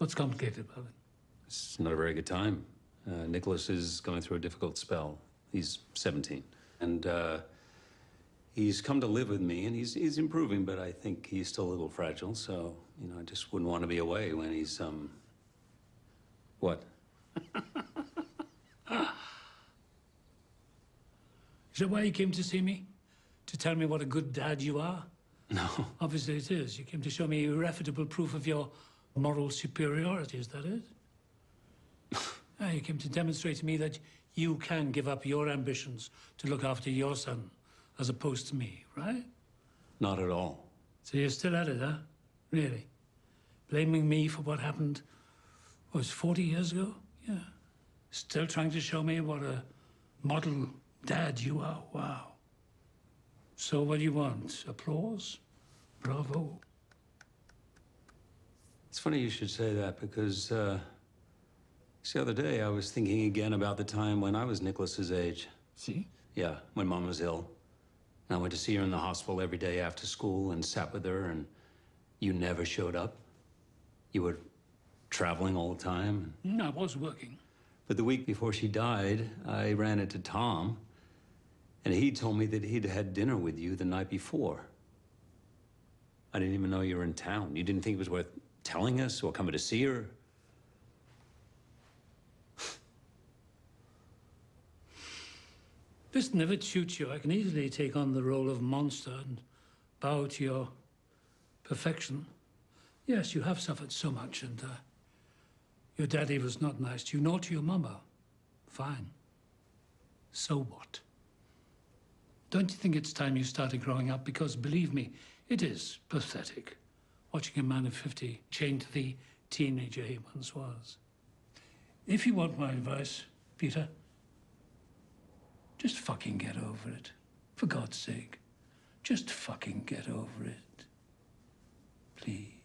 What's complicated about it? It's not a very good time. Uh, Nicholas is going through a difficult spell. He's 17. And uh, he's come to live with me, and he's, he's improving, but I think he's still a little fragile, so, you know, I just wouldn't want to be away when he's, um... What? is that why you came to see me? To tell me what a good dad you are? No. Obviously it is. You came to show me irrefutable proof of your Moral superiority, is that it? ah, you came to demonstrate to me that you can give up your ambitions to look after your son as opposed to me, right? Not at all. So you're still at it, huh? Really? Blaming me for what happened what was 40 years ago? Yeah. Still trying to show me what a model dad you are. Wow. So what do you want? Applause? Bravo. It's funny you should say that because uh, the other day I was thinking again about the time when I was Nicholas's age. See? Yeah, when Mom was ill. And I went to see her in the hospital every day after school and sat with her, and you never showed up. You were traveling all the time. No, I was working. But the week before she died, I ran into Tom, and he told me that he'd had dinner with you the night before. I didn't even know you were in town. You didn't think it was worth telling us or coming to see her? Listen, if it suits you, I can easily take on the role of monster and bow to your perfection. Yes, you have suffered so much, and uh, your daddy was not nice to you, nor to your mama. Fine. So what? Don't you think it's time you started growing up? Because believe me, it is pathetic watching a man of 50 chained to the teenager he once was. If you want my advice, Peter, just fucking get over it. For God's sake, just fucking get over it. Please.